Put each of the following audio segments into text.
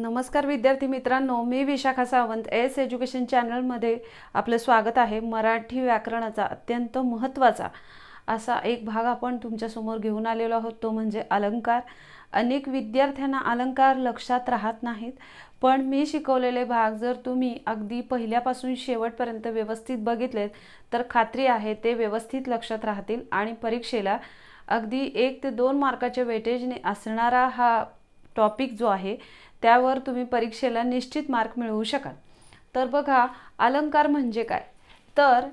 नमस्कार विद्यार्थी मित्रांनो मी विशाखा सावंत एस एज्युकेशन चॅनलमध्ये आपलं स्वागत आहे मराठी व्याकरणाचा अत्यंत महत्त्वाचा असा एक भाग आपण तुमच्यासमोर घेऊन आलेलो आहोत तो म्हणजे अलंकार अनेक विद्यार्थ्यांना अलंकार लक्षात राहत नाहीत पण मी शिकवलेले भाग जर तुम्ही अगदी पहिल्यापासून शेवटपर्यंत व्यवस्थित बघितलेत तर खात्री आहे ते व्यवस्थित लक्षात राहतील आणि परीक्षेला अगदी एक ते दोन मार्काच्या वेटेजने असणारा हा टॉपिक जो आहे त्यावर तुम्ही परीक्षेला निश्चित मार्क मिळवू शकाल तर बघा अलंकार म्हणजे काय तर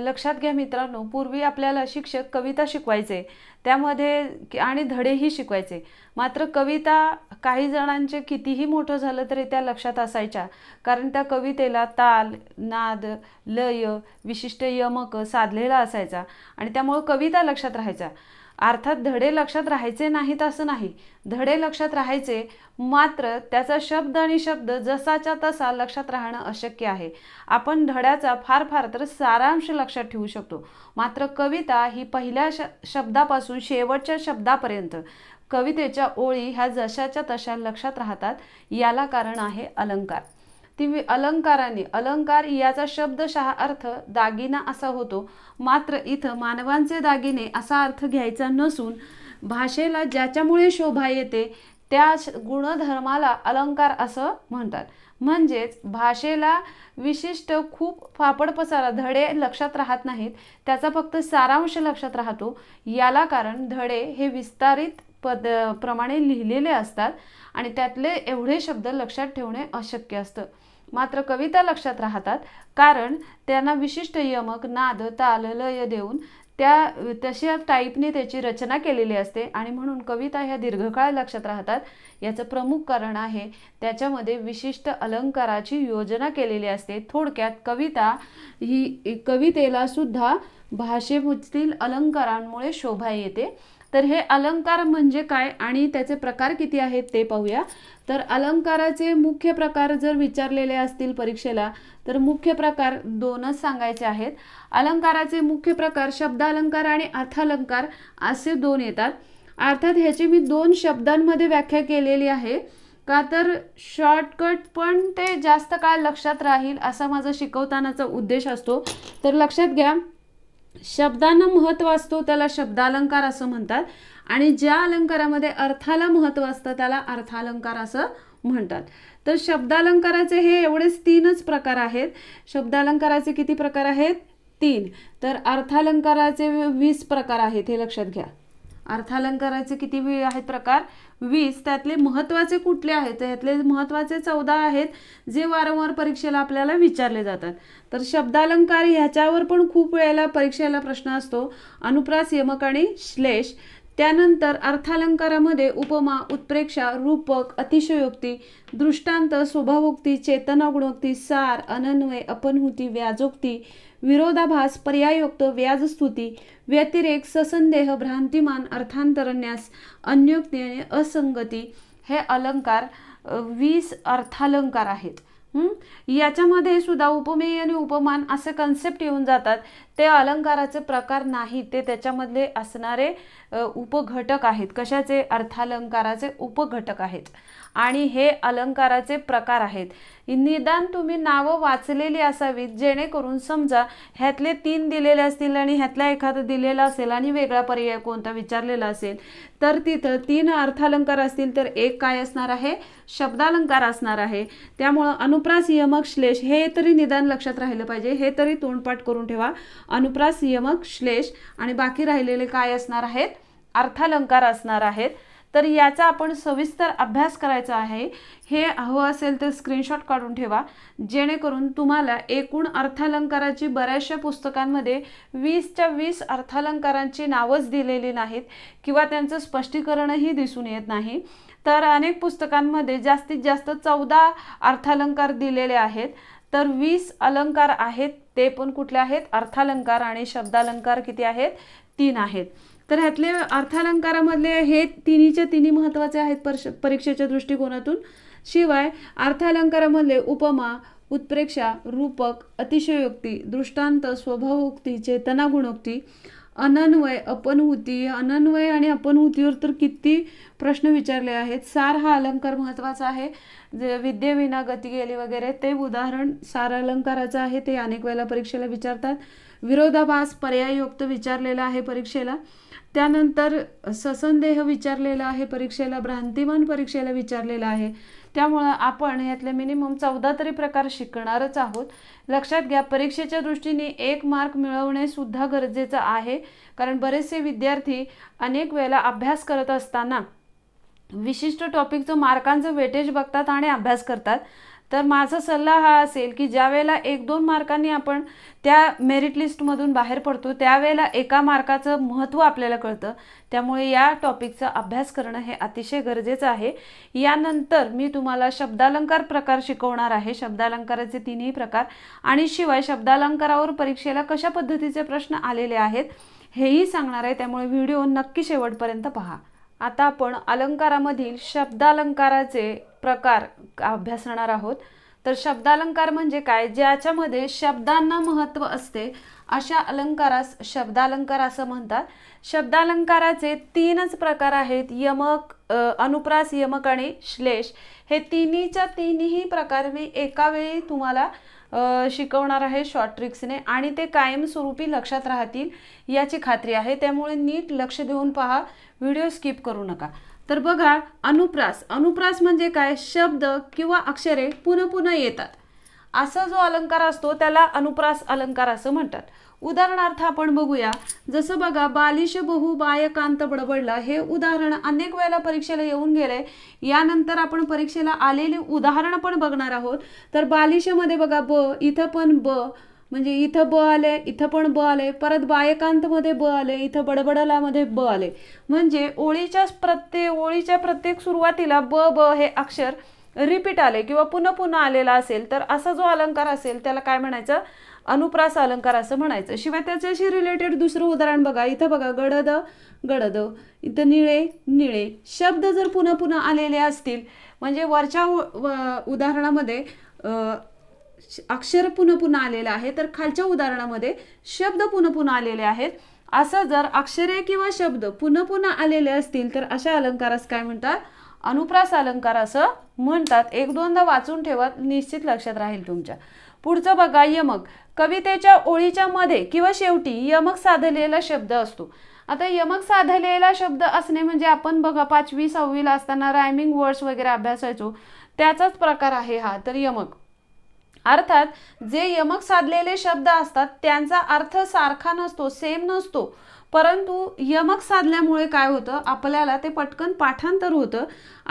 लक्षात घ्या मित्रांनो पूर्वी आपल्याला शिक्षक कविता शिकवायचे त्यामध्ये आणि धडेही शिकवायचे मात्र कविता काही जणांचे कितीही मोठं झालं तरी त्या लक्षात असायच्या कारण त्या कवितेला ताल नाद लय विशिष्ट यमक साधलेला असायचा आणि त्यामुळं कविता लक्षात राहायच्या अर्थात धडे लक्षात राहायचे नाहीत असं नाही धडे लक्षात राहायचे मात्र त्याचा शब्द आणि शब्द जसाच्या तसा लक्षात राहणं अशक्य आहे आपण धड्याचा फार फार तर सारांश लक्षात ठेवू शकतो मात्र कविता ही पहिल्या श शब्दापासून शेवटच्या शब्दापर्यंत कवितेच्या ओळी ह्या जशाच्या तशा लक्षात राहतात याला कारण आहे अलंकार ती अलंकाराने अलंकार याचा शब्दशः अर्थ दागिना असा होतो मात्र इथं मानवांचे दागिने असा अर्थ घ्यायचा नसून भाषेला ज्याच्यामुळे शोभा येते त्या गुणधर्माला अलंकार असं म्हणतात म्हणजेच भाषेला विशिष्ट खूप फापड पसारा धडे लक्षात राहत नाहीत त्याचा फक्त सारांश लक्षात राहतो याला कारण धडे हे विस्तारित पद प्रमाणे लिहिलेले असतात आणि त्यातले एवढे शब्द लक्षात ठेवणे अशक्य असतं मात्र कविता लक्षात राहतात कारण त्यांना विशिष्ट यमक नाद ताल लय देऊन त्या तशा टाईपने त्याची रचना केलेली असते आणि म्हणून कविता ह्या दीर्घकाळ लक्षात राहतात याचं प्रमुख कारण आहे त्याच्यामध्ये विशिष्ट अलंकाराची योजना केलेली असते थोडक्यात कविता ही कवितेला सुद्धा भाषेतील अलंकारांमुळे शोभा येते तर हे अलंकार म्हणजे काय आणि त्याचे प्रकार किती आहेत ते पाहूया तर अलंकाराचे मुख्य प्रकार जर विचारलेले असतील परीक्षेला तर मुख्य प्रकार दोनच सांगायचे आहेत अलंकाराचे मुख्य प्रकार शब्द अलंकार आणि अर्थालंकार असे दोन येतात अर्थात ह्याची मी दोन शब्दांमध्ये व्याख्या केलेली आहे का तर शॉर्टकट पण ते जास्त काळ लक्षात राहील असा माझा शिकवतानाचा उद्देश असतो तर लक्षात घ्या शब्दांना महत्त्व असतो त्याला शब्दालंकार असं म्हणतात आणि ज्या अलंकारामध्ये अर्थाला महत्त्व असतं त्याला अर्थालंकार असं म्हणतात तर शब्दालंकाराचे हे एवढेच तीनच प्रकार आहेत शब्दालंकाराचे किती प्रकार आहेत तीन तर अर्थालंकाराचे वीस प्रकार आहेत हे लक्षात घ्या अर्थालंकाराचे किती वेळ आहेत प्रकार वीस त्यातले महत्वाचे कुठले आहेत ह्यातले महत्वाचे चौदा आहेत जे वारंवार परीक्षेला आपल्याला विचारले जातात तर शब्दालंकार ह्याच्यावर पण खूप वेळेला परीक्षेला प्रश्न असतो अनुप्रास यमक आणि श्लेष त्यानंतर अर्थालंकारामध्ये उपमा उत्प्रेक्षा रूपक अतिशयोक्ती दृष्टांत स्वभावोक्ती चेतनागुणोक्ती सार अनन्वय अपनहुती व्याजोक्ती विरोधाभास पर्यायोक्त व्याजस्तुती व्यतिरेक ससंदेह भ्रांतिमान अर्थांतरण्यास अन्योक्ती आणि असंगती हे अलंकार वीस अर्थालंकार आहेत याच्यामध्ये सुद्धा उपमेय आणि उपमान असे कन्सेप्ट येऊन जातात ते अलंकाराचे प्रकार नाही ते त्याच्यामधले असणारे उपघटक आहेत कशाचे अर्थालंकाराचे उपघटक आहेत आणि हे अलंकाराचे प्रकार आहेत निदान तुम्ही नावं वाचलेली असावीत जेणेकरून समजा ह्यातले तीन दिलेले असतील आणि ह्यातला एखादा दिलेला असेल आणि वेगळा पर्याय कोणता विचारलेला असेल तर तिथं तीन अर्थालंकार असतील तर एक काय असणार आहे शब्दालंकार असणार आहे त्यामुळं अनुप्रास यमक श्लेष हे तरी निदान लक्षात राहिलं पाहिजे हे तरी तोंडपाठ करून ठेवा अनुप्रास यमक श्लेष आणि बाकी राहिलेले काय असणार आहेत अर्थालंकार असणार आहेत तर याचा आपण सविस्तर अभ्यास करायचा आहे हे हवं असेल तर स्क्रीनशॉट काढून ठेवा जेणेकरून तुम्हाला एकूण अर्थालंकाराची बऱ्याचशा पुस्तकांमध्ये वीसच्या वीस अर्थालंकारांची नावंच दिलेली नाहीत किंवा त्यांचं स्पष्टीकरणही दिसून येत नाही तर अनेक पुस्तकांमध्ये जास्तीत जास्त चौदा अर्थालंकार दिलेले आहेत तर वीस अलंकार आहेत ते पण कुठले आहेत अर्थालंकार आणि शब्दालंकार किती आहेत तीन आहेत तर ह्यातले अर्थालंकारामधले हे तिन्हीच्या तिन्ही महत्त्वाचे आहेत परीक्षेच्या दृष्टिकोनातून शिवाय अर्थालंकारामधले उपमा उत्प्रेक्षा रूपक अतिशयोक्ती दृष्टांत स्वभावोक्ती चेतना गुणोक्ती अनन्वय अपनहुती अनन्वय आणि अपनहुतीवर तर किती प्रश्न विचारले आहेत सार हा अलंकार महत्वाचा आहे जे विद्येविना गती गेली वगैरे ते उदाहरण सार अलंकाराचं आहे ते अनेक वेळेला परीक्षेला विचारतात विरोधाभास पर्यायोक्त विचारलेला आहे परीक्षेला त्यानंतर ससंदेह विचारलेला आहे परीक्षेला भ्रांतिमान परीक्षेला विचारलेला आहे त्यामुळं आपण यातले मिनिमम चौदा तरी प्रकार शिकणारच आहोत लक्षात घ्या परीक्षेच्या दृष्टीने एक मार्क मिळवणे सुद्धा गरजेचं आहे कारण बरेचसे विद्यार्थी अनेक वेळेला अभ्यास करत असताना विशिष्ट टॉपिकचं मार्कांचं वेटेज बघतात आणि अभ्यास करतात तर माझा सल्ला हा असेल की ज्यावेळेला एक दोन मार्कांनी आपण त्या मेरिट लिस्टमधून बाहेर पडतो त्यावेळेला एका मार्काचं महत्त्व आपल्याला कळतं त्यामुळे या टॉपिकचा अभ्यास करणं हे अतिशय गरजेचं आहे यानंतर मी तुम्हाला शब्दालंकार प्रकार शिकवणार आहे शब्दालंकाराचे तिन्ही प्रकार आणि शिवाय शब्दालंकारावर परीक्षेला कशा पद्धतीचे प्रश्न आलेले आहेत हेही सांगणार आहे त्यामुळे व्हिडिओ नक्की शेवटपर्यंत पहा आता आपण अलंकारामधील शब्दालंकाराचे प्रकार अभ्यासणार आहोत तर शब्दालंकार म्हणजे काय ज्याच्यामध्ये शब्दांना महत्त्व असते अशा अलंकारास शब्दालंकार असं म्हणतात शब्दालंकाराचे तीनच प्रकार आहेत यमक अनुप्रास यमक आणि श्लेष हे तिन्हीच्या तिन्ही प्रकार मी एका वेळी तुम्हाला शिकवणार आहे शॉर्ट ट्रिक्सने आणि ते कायमस्वरूपी लक्षात राहतील याची खात्री आहे त्यामुळे नीट लक्ष देऊन पहा व्हिडिओ स्किप करू नका तर बघा अनुप्रास अनुप्रास म्हणजे काय शब्द किंवा अक्षरे पुन्हा पुन्हा येतात असा जो अलंकार असतो त्याला अनुप्रास अलंकार असं म्हणतात उदाहरणार्थ आपण बघूया जसं बघा बालिश बहु बायकांत बडबडला हे उदाहरण अनेक वेळेला परीक्षेला येऊन गेलंय यानंतर आपण परीक्षेला आलेले उदाहरण पण बघणार आहोत तर बालिशमध्ये बघा ब इथं पण ब म्हणजे इथं ब आले इथं पण ब आले परत बायकांतमध्ये ब आले इथं बडबडलामध्ये ब आले म्हणजे ओळीच्या प्रत्येक ओळीच्या प्रत्येक सुरुवातीला ब ब हे अक्षर रिपीट आले किंवा पुन्हा पुन्हा आलेला असेल तर असा जो अलंकार असेल त्याला काय म्हणायचं अनुप्रास अलंकार असं म्हणायचं शिवाय त्याच्याशी रिलेटेड दुसरं उदाहरण बघा इथं बघा गडद गडद इथं निळे निळे शब्द जर पुन्हा पुन्हा आलेले असतील म्हणजे वरच्या उदाहरणामध्ये अक्षर पुन्हा पुन्हा आलेलं आहे तर खालच्या उदाहरणामध्ये शब्द पुन्हा पुन्हा आलेले आहेत असं जर अक्षरे किंवा शब्द पुन्हा पुन्हा आलेले असतील तर अशा अलंकारास काय म्हणतात अनुप्रास अलंकार असं म्हणतात एक दोनदा वाचून ठेवत निश्चित लक्षात राहील तुमच्या पुढचं बघा यमक कवितेच्या ओळीच्या मध्ये किंवा शेवटी यमक साधलेला शब्द असतो आता यमक साधलेला शब्द असणे म्हणजे आपण बघा पाचवी सहावीला असताना रायमिंग वर्ड्स वगैरे अभ्यासायचो त्याचाच प्रकार आहे हा तर यमक अर्थात जे यमक साधलेले शब्द असतात त्यांचा अर्थ सारखा नसतो सेम नसतो परंतु यमक साधल्यामुळे काय होतं आपल्याला ते पटकन पाठांतर होतं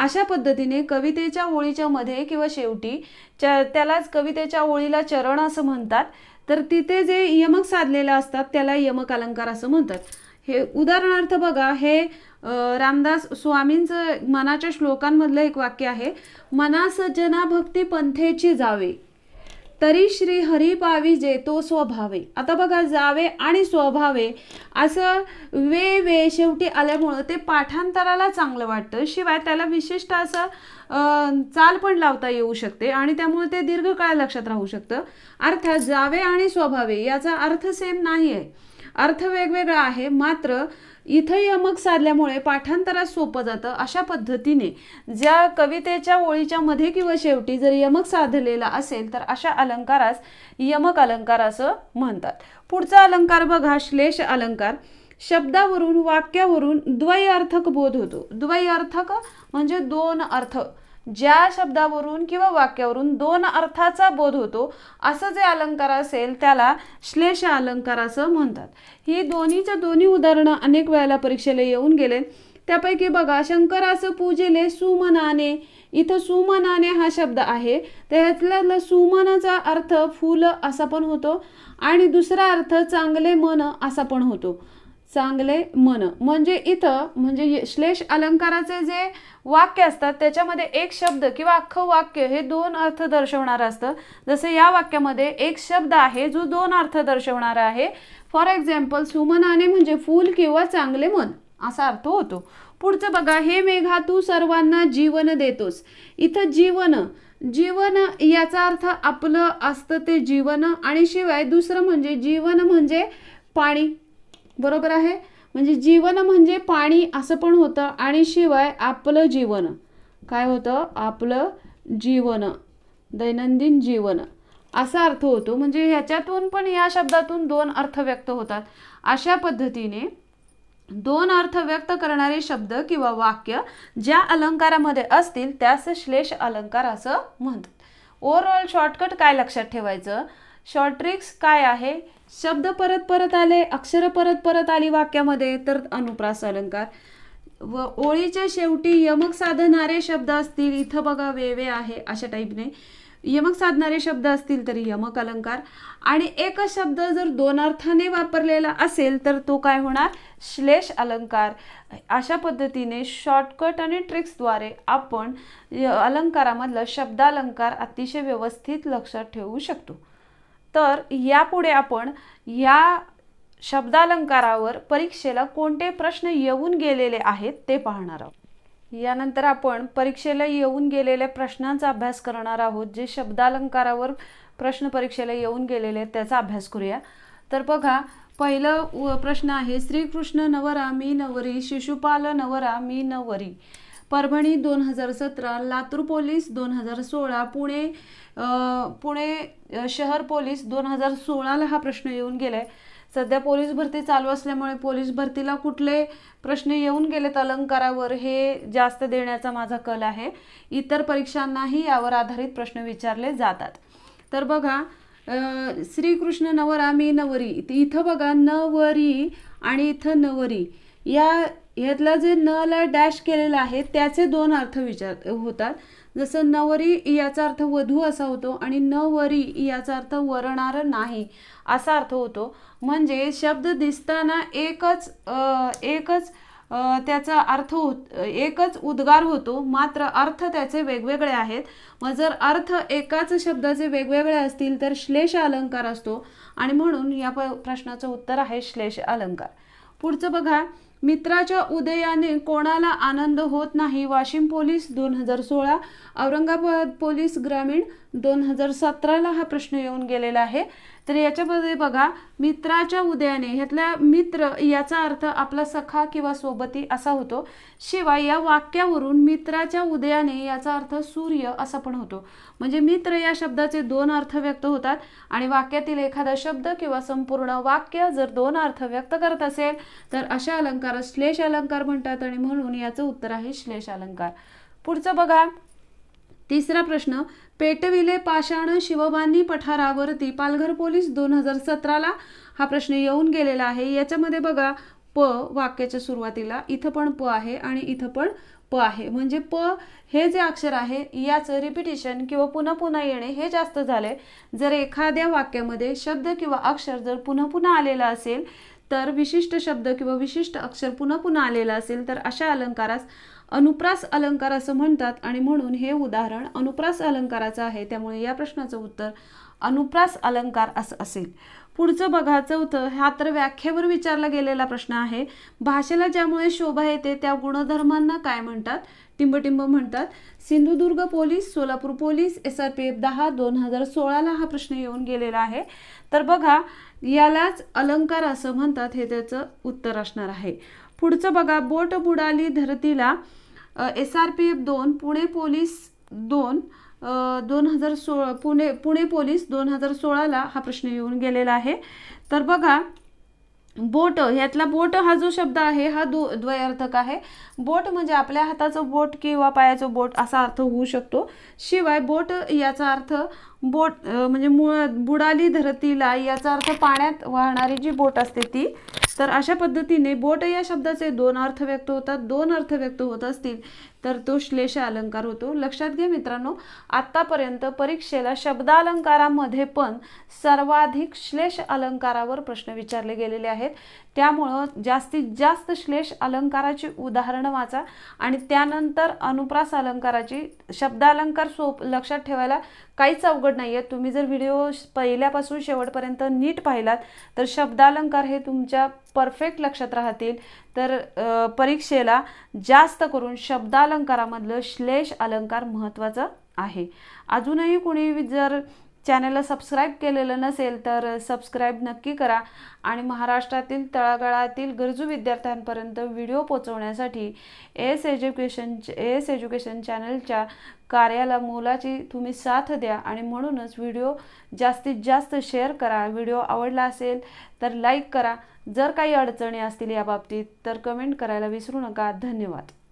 अशा पद्धतीने कवितेच्या ओळीच्या मध्ये किंवा शेवटी च त्यालाच कवितेच्या ओळीला चरण असं म्हणतात तर तिथे जे यमक साधलेले असतात त्याला यमक अलंकार असं म्हणतात हे उदाहरणार्थ बघा हे रामदास स्वामींचं मनाच्या श्लोकांमधलं एक वाक्य आहे मनासजना भक्ती पंथेची जावे तरी श्री हरिपावी जे तो स्वभावे आता बघा जावे आणि स्वभावे असं वे वे शेवटी आल्यामुळं ते पाठांतराला चांगलं वाटतं शिवाय त्याला विशिष्ट असं चाल पण लावता येऊ शकते आणि त्यामुळे ते दीर्घकाळ लक्षात राहू शकतं अर्थात जावे आणि स्वभावे याचा अर्थ सेम नाही आहे अर्थ वेगवेगळा आहे मात्र इथं यमक साधल्यामुळे पाठांतरात सोपं जातं अशा पद्धतीने ज्या कवितेच्या ओळीच्या मध्ये किंवा शेवटी जर यमक साधलेला असेल तर अशा अलंकारास यमक अलंकार असं म्हणतात पुढचा अलंकार बघा श्लेष अलंकार शब्दावरून वाक्यावरून द्वैअर्थक बोध होतो द्वैअर्थक म्हणजे दोन अर्थ ज्या शब्दावरून किंवा वाक्यावरून दोन अर्थाचा बोध होतो असं जे अलंकार असेल त्याला श्लेष अलंकार असं म्हणतात ही दोन्हीच्या दोन्ही उदाहरणं अनेक वेळेला परीक्षेला येऊन गेले त्यापैकी बघा शंकराचं पूजेले सुमनाने इथं सुमनाने हा शब्द आहे त्यातल्या सुमनाचा अर्थ फुल असा पण होतो आणि दुसरा अर्थ चांगले मन असा पण होतो चांगले मन म्हणजे इथं म्हणजे श्लेष अलंकाराचे जे वाक्य असतात त्याच्यामध्ये एक शब्द किंवा अख्खं वाक्य हे दोन अर्थ दर्शवणारं असतं जसं या वाक्यामध्ये एक शब्द आहे जो दोन अर्थ दर्शवणारा आहे फॉर एक्झाम्पल सुमनाने म्हणजे फूल किंवा चांगले मन असा अर्थ होतो पुढचं बघा हे मेघा तू सर्वांना जीवन देतोस इथं जीवन जीवन याचा अर्थ आपलं असतं ते जीवन आणि शिवाय दुसरं म्हणजे जीवन म्हणजे पाणी बरोबर आहे म्हणजे जीवन म्हणजे पाणी असं पण होतं आणि शिवाय आपलं जीवन काय होतं आपलं जीवन दैनंदिन जीवन असा अर्थ होतो म्हणजे ह्याच्यातून पण या शब्दातून दोन अर्थ व्यक्त होतात अशा पद्धतीने दोन अर्थ व्यक्त करणारे शब्द किंवा वाक्य ज्या अलंकारामध्ये असतील त्यास श्लेष अलंकार असं म्हणतात ओव्हरऑल शॉर्टकट काय लक्षात ठेवायचं शॉर्ट ट्रिक्स काय आहे शब्द परत परत आले अक्षर परत परत आली वाक्यामध्ये तर अनुप्रास अलंकार व ओळीच्या शेवटी यमक साधणारे शब्द असतील इथं बघा वेवे आहे अशा टाईपने यमक साधणारे शब्द असतील तर यमक अलंकार आणि एकच शब्द जर दोन अर्थाने वापरलेला असेल तर तो काय होणार श्लेष अलंकार अशा पद्धतीने शॉर्टकट आणि ट्रिक्सद्वारे आपण अलंकारामधला शब्दालंकार अतिशय व्यवस्थित लक्षात ठेवू शकतो तर यापुढे आपण या शब्दालंकारावर परीक्षेला कोणते प्रश्न येऊन गेलेले आहेत ते पाहणार आहोत यानंतर आपण परीक्षेला येऊन गेलेल्या प्रश्नांचा अभ्यास करणार आहोत जे शब्दालंकारावर प्रश्न परीक्षेला येऊन गेलेले आहेत त्याचा अभ्यास करूया तर बघा पहिलं प्रश्न आहे श्रीकृष्ण नवरा मी नवरी शिशुपाल नवरा मी नवरी परभणी दोन हजार सतरा लातूर पोलीस दोन हजार सोळा पुणे पुणे शहर पोलीस दोन हजार सोळाला हा प्रश्न येऊन गेला आहे सध्या पोलीस भरती चालू असल्यामुळे पोलीस भरतीला कुठले प्रश्न येऊन गेलेत अलंकारावर हे जास्त देण्याचा माझा कल आहे इतर परीक्षांनाही यावर आधारित प्रश्न विचारले जातात तर बघा श्रीकृष्ण नवरा मी नवरी इथं बघा नवरी आणि इथं नवरी या यातला जे नला डॅश केलेला आहे त्याचे दोन अर्थ विचार होतात जसं नवरी याचा अर्थ वधू असा होतो आणि नवरी याचा अर्थ वरणार नाही असा अर्थ होतो म्हणजे शब्द दिसताना एकच एकच त्याचा अर्थ होत एकच उद्गार होतो मात्र अर्थ त्याचे वेगवेगळे आहेत मग जर अर्थ एकाच शब्दाचे वेगवेगळे असतील तर श्लेष अलंकार असतो आणि म्हणून या प्रश्नाचं उत्तर आहे श्लेष अलंकार पुढचं बघा मित्राच्या उदयाने कोणाला आनंद होत नाही वाशिम पोलीस दोन हजार सोळा औरंगाबाद पोलीस ग्रामीण दोन हजार सतराला हा प्रश्न येऊन गेलेला आहे तर याच्यामध्ये बघा मित्राच्या उदयाने ह्यातल्या मित्र याचा अर्थ आपला सखा किंवा सोबती असा होतो शिवाय या वाक्यावरून मित्राच्या उदयाने याचा अर्थ सूर्य असा पण होतो म्हणजे मित्र या शब्दाचे दोन अर्थ व्यक्त होतात आणि वाक्यातील एखादा शब्द किंवा संपूर्ण वाक्य जर दोन अर्थ व्यक्त करत असेल तर अशा अलंकार श्लेष अलंकार म्हणतात आणि म्हणून याचं उत्तर आहे श्लेष अलंकार पुढचं बघा तिसरा प्रश्न पेटविले पाषाण शिवबानी पठारावर पालघर पोलीस दोन हजार सतराला हा प्रश्न येऊन गेलेला आहे याच्यामध्ये बघा प वाक्याच्या सुरुवातीला इथं पण प आहे आणि इथं पण प आहे म्हणजे प हे जे अक्षर आहे याचं रिपिटेशन किंवा पुन्हा पुन्हा येणे हे जास्त झाले जर एखाद्या वाक्यामध्ये शब्द किंवा अक्षर जर पुन्हा पुन्हा आलेला असेल तर विशिष्ट शब्द किंवा विशिष्ट अक्षर पुन्हा पुन्हा आलेला असेल तर अशा अलंकारास अनुप्रास अलंकार असं म्हणतात आणि म्हणून हे उदाहरण अनुप्रास अलंकाराचं आहे त्यामुळे या प्रश्नाचं उत्तर अनुप्रास अलंकार असं असेल पुढचं बघा चौथं हा तर व्याख्येवर विचारला गेलेला प्रश्न आहे भाषेला ज्यामुळे शोभा येते त्या गुणधर्मांना काय म्हणतात टिंबटिंब म्हणतात Sindhudurg police Solapur police S R P F दहा दोन हजार सोळाला हा प्रश्न येऊन गेलेला आहे तर बघा यालाच अलंकार असं म्हणतात हे त्याचं उत्तर असणार आहे पुढचं बघा बोट बुडाली धरतीला एस आर पी एफ दोन पुणे पोलीस दोन दोन हजार सोळा पुणे पुणे पोलीस दोन हजार सोळाला हा प्रश्न येऊन गेलेला आहे तर बघा बोट यातला बोट हा जो शब्द आहे हा दो द्वयार्थक आहे बोट म्हणजे आपल्या हाताचं बोट किंवा पायाचं बोट असा अर्थ होऊ शकतो शिवाय बोट याचा अर्थ बोट म्हणजे मुळ बुडाली धरतीला याचा अर्थ पाण्यात वाहणारी जी बोट असते ती तर अशा पद्धतीने बोट या शब्दाचे दोन अर्थ व्यक्त होतात दोन अर्थ व्यक्त होत असतील तर तो श्लेष अलंकार होतो लक्षात घ्या मित्रांनो आत्तापर्यंत परीक्षेला शब्दालंकारामध्ये पण सर्वाधिक श्लेष अलंकारावर प्रश्न विचारले गेलेले आहेत त्यामुळं जास्तीत जास्त श्लेष अलंकाराची उदाहरणं वाचा आणि त्यानंतर अनुप्रास अलंकाराची शब्दालंकार सोप लक्षात ठेवायला काहीच अवघड नाही आहे तुम्ही जर व्हिडिओ पहिल्यापासून शेवटपर्यंत नीट पाहिलात तर शब्दालंकार हे तुमच्या परफेक्ट लक्षात राहतील तर परीक्षेला जास्त करून शब्दालंकारामधलं श्लेष अलंकार महत्त्वाचं आहे अजूनही कुणी जर चॅनलला सबस्क्राईब केलेलं नसेल तर सबस्क्राईब नक्की करा आणि महाराष्ट्रातील तळागाळातील गरजू विद्यार्थ्यांपर्यंत व्हिडिओ पोचवण्यासाठी एस एज्युकेशन एस एज्युकेशन चॅनलच्या कार्याला मोलाची तुम्ही साथ द्या आणि म्हणूनच व्हिडिओ जास्तीत जास्त शेअर करा व्हिडिओ आवडला असेल तर लाईक करा जर काही अडचणी असतील याबाबतीत तर कमेंट करायला विसरू नका धन्यवाद